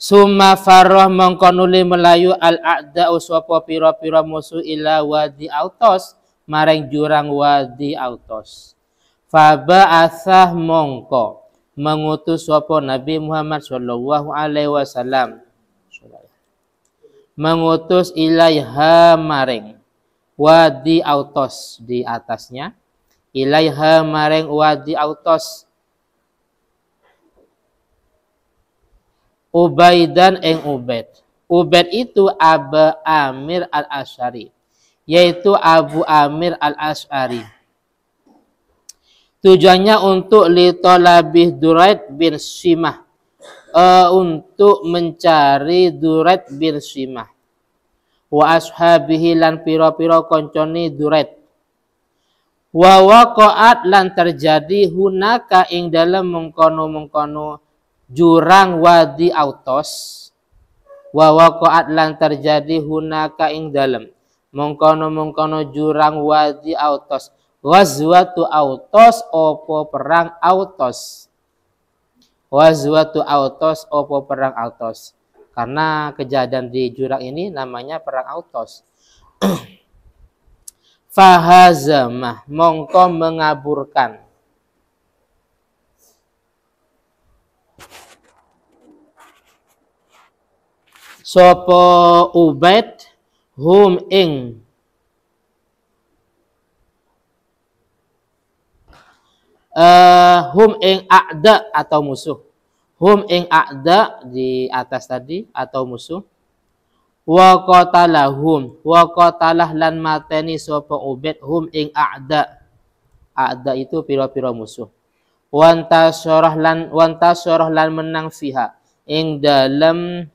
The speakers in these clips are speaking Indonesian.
Suma Faroh mengkonuli melayu al aqda uswapo piro-piro musu ila wadi autos. Mareng jurang wadi autos. Faba asah mongko. Mengutus swapo Nabi Muhammad Shallallahu Alaihi Wasallam. Mengutus ilaiha mareng Wadi autos di atasnya. Ilaiha mareng wadi autos Ubaidan eng Ubaid. Ubaid itu Abu Amir al-Ash'ari. Yaitu Abu Amir al-Ash'ari. Tujuannya untuk litolabih Durait bin Simah. Uh, e, untuk mencari Durait bin Simah. Wa ashabihi lan piro-piro konconi Durait. wa waqa'at lan terjadi hunaka ing dalam mengkono-mengkono jurang wadi autos wa lan terjadi hunaka ing dalem mongkono mongkono jurang wadi autos Wazwatu autos opo perang autos. Wazwatu autos opo perang autos. Karena kejadian di jurang ini namanya perang autos. Fahazamah mongko mengaburkan. Sopo Ubaid hum ing uh, hum ing a'da atau musuh. Hum ing a'da di atas tadi atau musuh. Wa qatalahum wa qatalah lan mateni sapa Ubaid hum ing a'da. A'da itu pira-pira musuh. Wanta sorah lan wanta sorah lan menang fiha ing dalam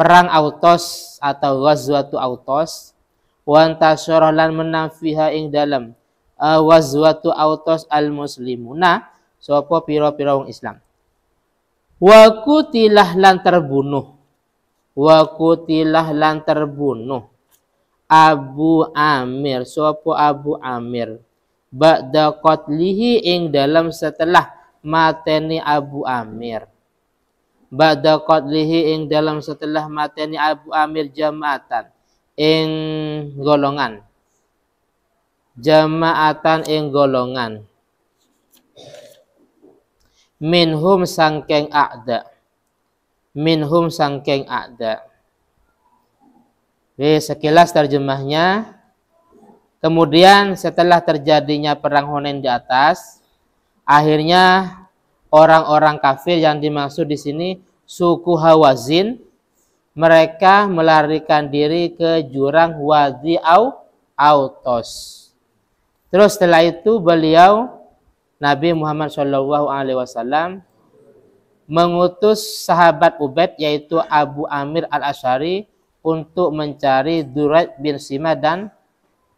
perang Autos atau Ghazwatu Autos wa antasyara lan menang fiha ing dalam e, Ghazwatu Autos al muslimuna sapa pira-pira wong Islam wa kutilah lan terbunuh wa kutilah lan terbunuh Abu Amir sapa Abu Amir ba'da qatlihi ing dalam setelah mateni Abu Amir ba'da qadlihi ing dalam setelah mateni Abu Amir jamaatan ing golongan jamaatan ing golongan minhum sangkeng a'da minhum sangkeng a'da Oke, sekilas terjemahnya kemudian setelah terjadinya perang Hunain di atas akhirnya orang-orang kafir yang dimaksud di sini suku Hawazin mereka melarikan diri ke jurang Wadi Au Autos. Terus setelah itu beliau Nabi Muhammad Shallallahu Alaihi Wasallam mengutus sahabat Ubed yaitu Abu Amir Al Ashari untuk mencari Durat bin Sima dan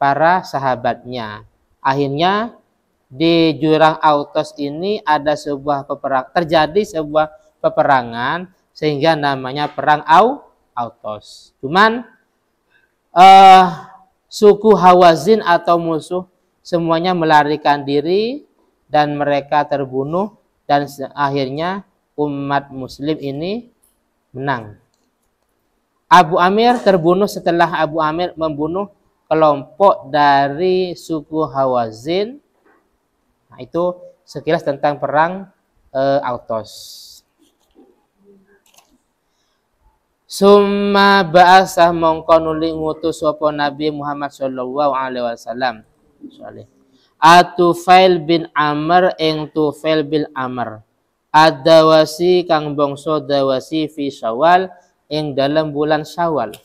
para sahabatnya. Akhirnya di jurang Autos ini ada sebuah peperang terjadi sebuah peperangan sehingga namanya perang Au Autos. Cuman uh, suku Hawazin atau musuh semuanya melarikan diri dan mereka terbunuh dan akhirnya umat muslim ini menang. Abu Amir terbunuh setelah Abu Amir membunuh kelompok dari suku Hawazin Nah, itu sekilas tentang perang e, eh, Autos. Summa ba'asah mongko nuli ngutus sapa Nabi Muhammad sallallahu alaihi wasallam. Atu Atufail bin Amr ing Tufail bin Amr. Adawasi kang bangsa dawasi fi Syawal ing dalam bulan Syawal.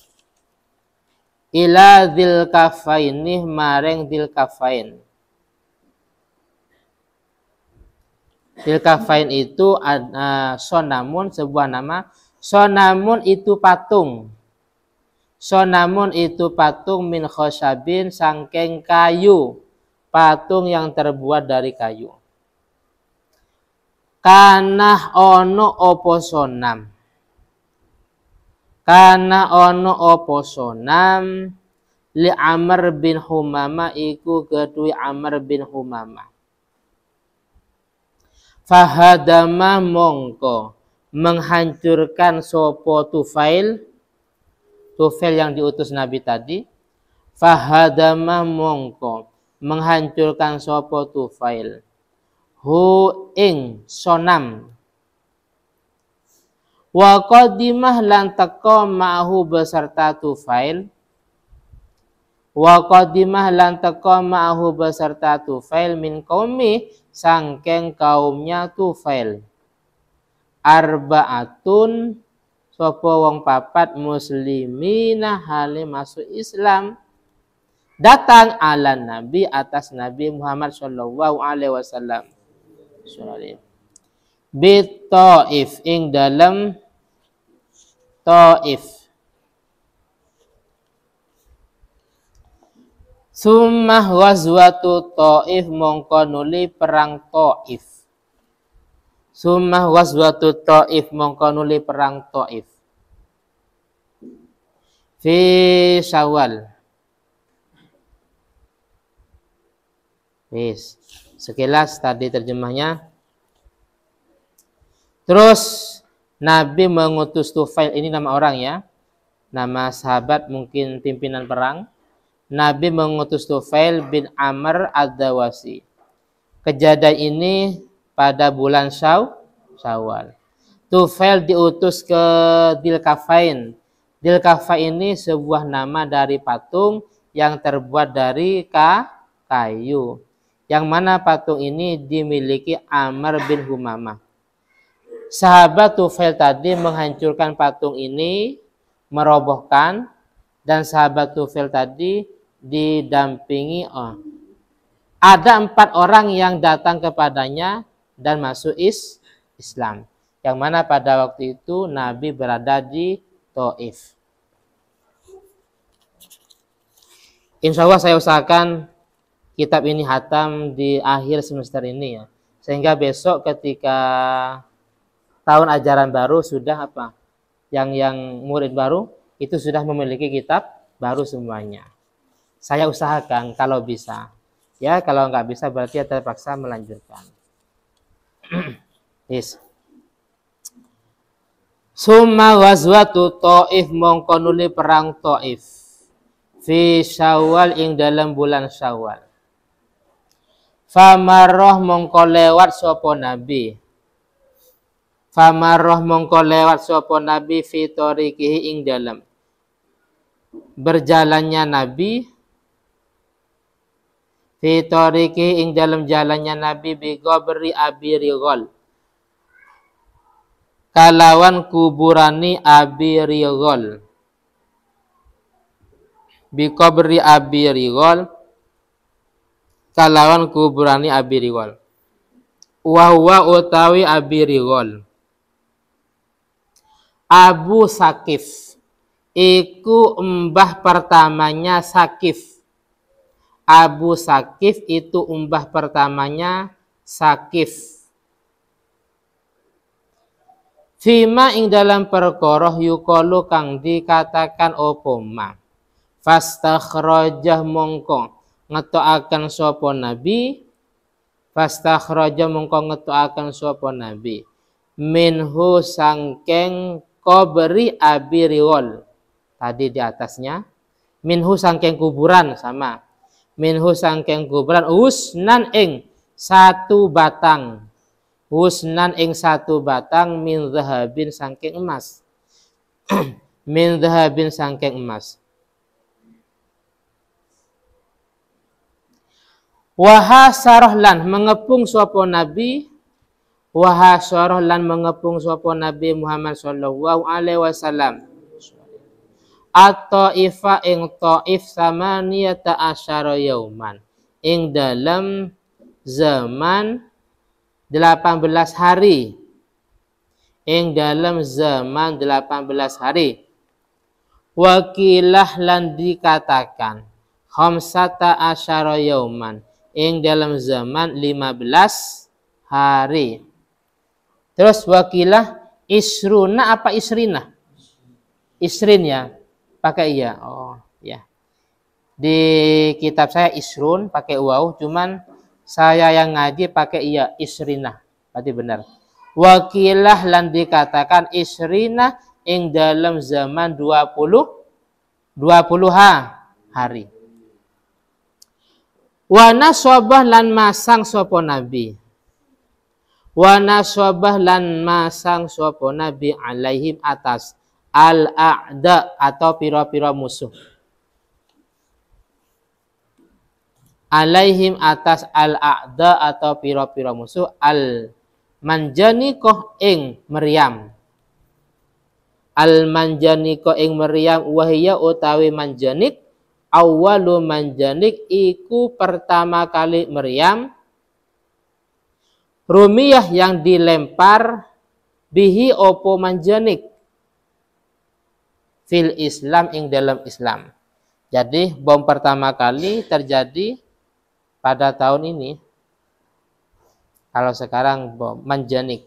Ila dzil kafaini maring dzil kafain. fine itu uh, sonamun sebuah nama. Sonamun itu patung. Sonamun itu patung min khosabin sangkeng kayu. Patung yang terbuat dari kayu. Kanah ono opo sonam. Kana ono opo sonam li Amr bin Humama iku kedui Amr bin Humama. Fahadama mongko menghancurkan sopo tufail tufail yang diutus Nabi tadi. Fahadama mongko menghancurkan sopo tufail. Hu ing sonam wa qadimah lan teko ma'hu beserta tufail wa qadimah lan teka ma'ahu beserta tufail min qaumi sangkeng kaumnya tufail arbaatun sapa wong papat muslimina hale masuk Islam datang ala nabi atas nabi Muhammad sallallahu alaihi wasallam bi taif ing dalam taif Sumah wazwatu ta'if mongko nuli perang ta'if. Sumah wazwatu ta'if mongko nuli perang ta'if. Fi syawal. Wis. Sekilas tadi terjemahnya. Terus Nabi mengutus Tufail ini nama orang ya. Nama sahabat mungkin pimpinan perang Nabi mengutus Tufail bin Amr ad-Dawasi. Kejadian ini pada bulan Syaw, Syawal. Tufail diutus ke Dilkafain. Dilkafain ini sebuah nama dari patung yang terbuat dari ka, kayu. Yang mana patung ini dimiliki Amr bin Humamah. Sahabat Tufail tadi menghancurkan patung ini, merobohkan, dan sahabat Tufail tadi didampingi oh. Ada empat orang yang datang kepadanya dan masuk is Islam. Yang mana pada waktu itu Nabi berada di Toif. Insya Allah saya usahakan kitab ini hatam di akhir semester ini ya. Sehingga besok ketika tahun ajaran baru sudah apa? Yang yang murid baru itu sudah memiliki kitab baru semuanya saya usahakan kalau bisa. Ya, kalau nggak bisa berarti ya terpaksa melanjutkan. yes. Summa waswatu Taif mongkonuli perang Taif fi Syawal ing dalam bulan Syawal. Famarroh mongko lewat sopo nabi. Famarroh mongko lewat sopo nabi fi tariqihi ing dalam berjalannya nabi Fitoriki ing dalam jalannya Nabi bigobri Abi Rigol. Kalawan kuburani Abi Rigol. beri Abi Rigol. Kalawan kuburani Abi Rigol. wahwa utawi Abi Rigol. Abu Sakif. Iku embah pertamanya Sakif Abu Sakif itu umbah pertamanya Sakif. Fima ing dalam perkoroh yukolu kang dikatakan opoma. ma. Fastakhrajah mongko ngetoakan sopo nabi. Fastakhrajah mongko ngetoakan sopo nabi. Minhu sangkeng koberi abiriwol. Tadi di atasnya. Minhu sangkeng kuburan sama minhu sangkeng kuburan husnan ing satu batang husnan ing satu batang min zahabin sangkeng emas min zahabin sangkeng emas Waha sarohlan mengepung suapu Nabi Waha sarohlan mengepung suapu Nabi Muhammad Sallallahu Alaihi Wasallam At-ta'ifa ing ta'if samaniyata asyara yauman. Ing dalam zaman 18 hari. Ing dalam zaman 18 hari. Wakilah lan dikatakan. Khamsata asyara yauman. Ing dalam zaman 15 hari. Terus wakilah isruna apa isrina? Isrin ya pakai iya. Oh, ya. Di kitab saya isrun pakai waw, cuman saya yang ngaji pakai iya isrina. Berarti benar. Wakilah lan dikatakan isrina ing dalam zaman 20 20 hari. Wana sobah lan masang sopo nabi. Wana sobah lan masang sopo nabi alaihim atas al-a'da atau piro-piro musuh. Alaihim atas al-a'da atau piro-piro musuh al manjanikoh ing meriam. Al manjanikoh ing meriam wahiyya utawi manjanik awalu manjanik iku pertama kali meriam rumiyah yang dilempar bihi opo manjanik fil Islam ing dalam Islam. Jadi bom pertama kali terjadi pada tahun ini. Kalau sekarang bom manjanik.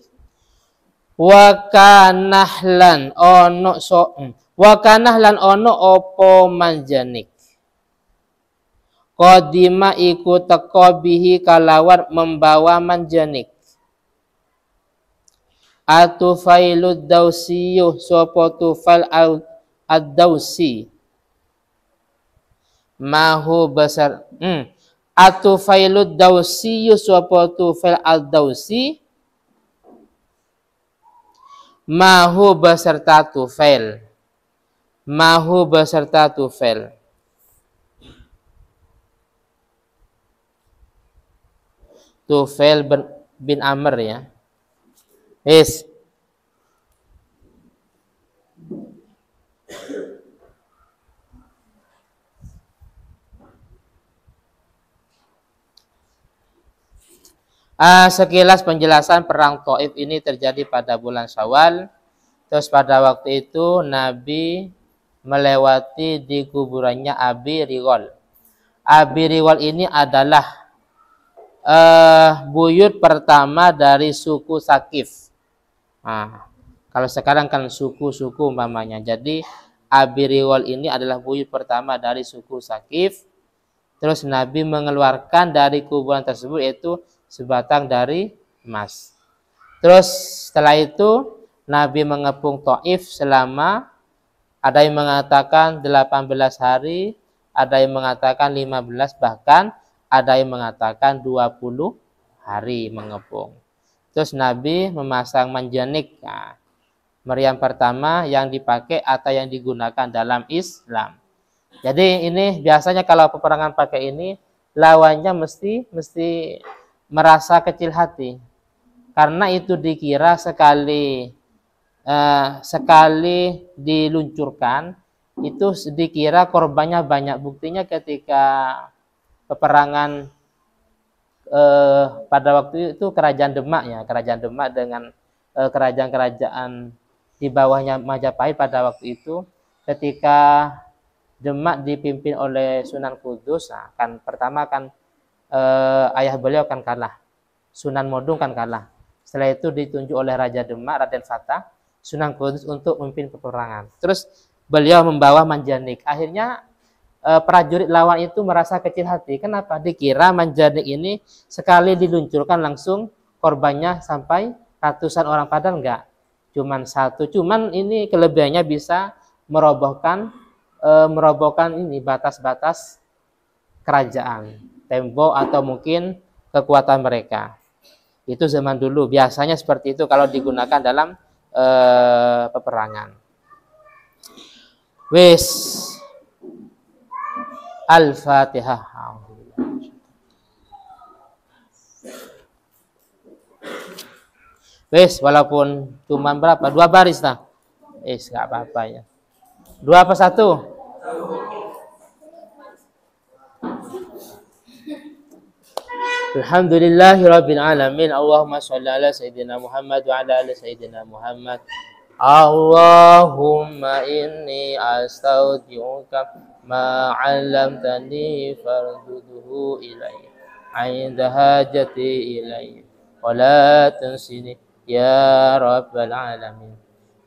Wakanahlan ono so hmm. wakanahlan ono opo manjanik. Kodima iku teko bihi kalawar membawa manjanik. Atufailu dausiyuh sopo tufail Ad-Dausi. Mahu besar. Hmm. Atufailu Dausi yuswapa fail Ad-Dausi. Mahu beserta tu fail Mahu beserta tu tu fail bin Amr ya. Is. Uh, sekilas penjelasan perang Taif ini terjadi pada bulan Syawal. Terus pada waktu itu Nabi melewati di kuburannya Abi Riwal. Abi Riwal ini adalah uh, buyut pertama dari suku Sakif. Nah, kalau sekarang kan suku-suku umpamanya. Jadi Abi Riwal ini adalah buyut pertama dari suku Sakif. Terus Nabi mengeluarkan dari kuburan tersebut yaitu sebatang dari emas. Terus setelah itu Nabi mengepung Taif selama ada yang mengatakan 18 hari, ada yang mengatakan 15 bahkan ada yang mengatakan 20 hari mengepung. Terus Nabi memasang manjanik. Nah, meriam pertama yang dipakai atau yang digunakan dalam Islam. Jadi ini biasanya kalau peperangan pakai ini lawannya mesti mesti merasa kecil hati karena itu dikira sekali eh, sekali diluncurkan itu dikira korbannya banyak buktinya ketika peperangan eh, pada waktu itu kerajaan Demak ya kerajaan Demak dengan eh, kerajaan-kerajaan di bawahnya Majapahit pada waktu itu ketika Demak dipimpin oleh Sunan Kudus nah, kan pertama kan eh, ayah beliau akan kalah. Sunan Modung kan kalah. Setelah itu ditunjuk oleh Raja Demak, Raden Fatah, Sunan Kudus untuk memimpin peperangan. Terus beliau membawa Manjanik. Akhirnya eh, prajurit lawan itu merasa kecil hati. Kenapa? Dikira Manjanik ini sekali diluncurkan langsung korbannya sampai ratusan orang Padang enggak. Cuman satu. Cuman ini kelebihannya bisa merobohkan e, merobohkan ini batas-batas kerajaan tembok atau mungkin kekuatan mereka. Itu zaman dulu biasanya seperti itu kalau digunakan dalam e, peperangan. Wis Al-Fatihah. Wis walaupun cuma berapa? Dua baris nah. Wis gak apa-apa ya. Dua apa satu? الحمد لله رب العالمين اللهم صل على سيدنا محمد وعلى آل سيدنا محمد اللهم إني أستودعك ما علمتني فردده إلي عند حاجتي إلي ولا تنسني يا رب العالمين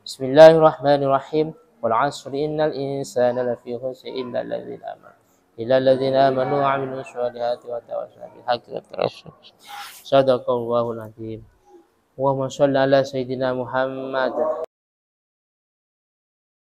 بسم الله الرحمن الرحيم والعصر إن الإنسان لفي خسر إلا الذين آمنوا إلى الذين آمنوا وعملوا الصالحات وتواصوا بالحق وتواصوا صدق الله العظيم اللهم صل على سيدنا محمد